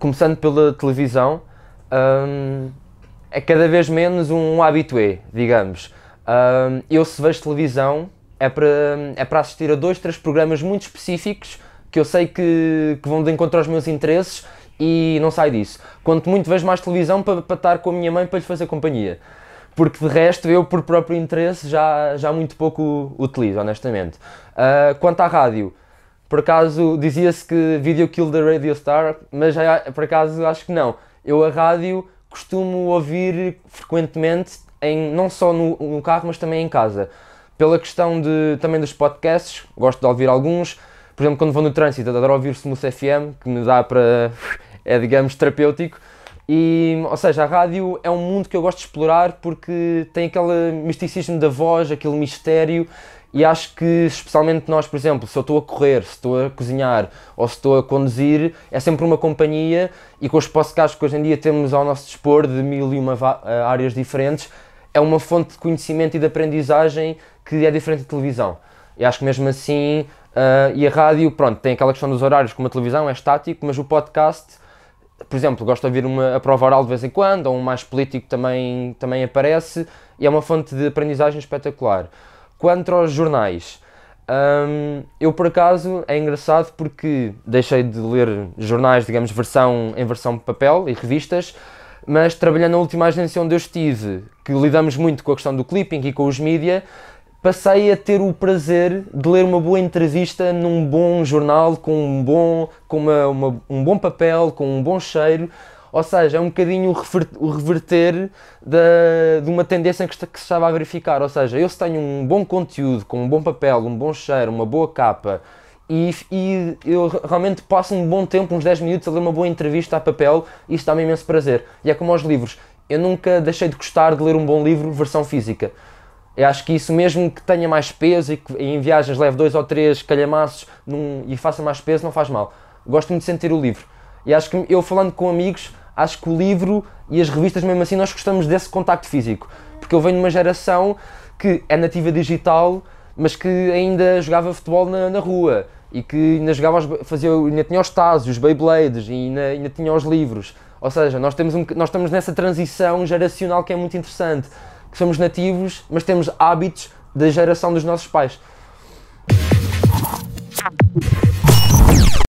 começando pela televisão, um, é cada vez menos um habitué, digamos. Um, eu se vejo televisão é para, é para assistir a dois, três programas muito específicos que eu sei que, que vão de encontro aos meus interesses e não sai disso. Quanto muito vejo mais televisão para, para estar com a minha mãe para lhe fazer companhia. Porque de resto eu, por próprio interesse, já, já muito pouco utilizo, honestamente. Uh, quanto à rádio, por acaso dizia-se que video killed the radio star, mas por acaso acho que não. Eu a rádio costumo ouvir frequentemente, em, não só no, no carro, mas também em casa. Pela questão de, também dos podcasts, gosto de ouvir alguns. Por exemplo, quando vou no trânsito, adoro ouvir Smooth FM, que me dá para. é, digamos, terapêutico. E, ou seja, a rádio é um mundo que eu gosto de explorar porque tem aquele misticismo da voz, aquele mistério, e acho que, especialmente nós, por exemplo, se eu estou a correr, se estou a cozinhar ou se estou a conduzir, é sempre uma companhia. E com os podcasts que hoje em dia temos ao nosso dispor, de mil e uma eh, áreas diferentes, é uma fonte de conhecimento e de aprendizagem que é diferente da televisão. E acho que mesmo assim, uh, e a rádio, pronto, tem aquela questão dos horários, como a televisão é estático, mas o podcast por exemplo, gosto de ouvir uma, a prova oral de vez em quando, ou um mais político também, também aparece, e é uma fonte de aprendizagem espetacular. Quanto aos jornais, hum, eu por acaso é engraçado porque deixei de ler jornais, digamos, versão, em versão papel e revistas, mas trabalhando na última agência onde eu estive, que lidamos muito com a questão do clipping e com os mídia, passei a ter o prazer de ler uma boa entrevista num bom jornal, com um bom, com uma, uma, um bom papel, com um bom cheiro. Ou seja, é um bocadinho o reverter da, de uma tendência que, que se estava a verificar. Ou seja, eu se tenho um bom conteúdo, com um bom papel, um bom cheiro, uma boa capa, e, e, eu realmente passo um bom tempo, uns 10 minutos, a ler uma boa entrevista a papel isso dá-me imenso prazer. E é como aos livros, eu nunca deixei de gostar de ler um bom livro versão física. Eu acho que isso, mesmo que tenha mais peso e que em viagens leve dois ou três calhamaços num, e faça mais peso, não faz mal. Gosto muito de sentir o livro. E acho que eu, falando com amigos, acho que o livro e as revistas, mesmo assim, nós gostamos desse contacto físico. Porque eu venho de uma geração que é nativa digital, mas que ainda jogava futebol na, na rua e que ainda jogava, os, fazia, ainda tinha os tazos, os Beyblades e ainda, ainda tinha os livros. Ou seja, nós, temos um, nós estamos nessa transição geracional que é muito interessante que somos nativos, mas temos hábitos da geração dos nossos pais.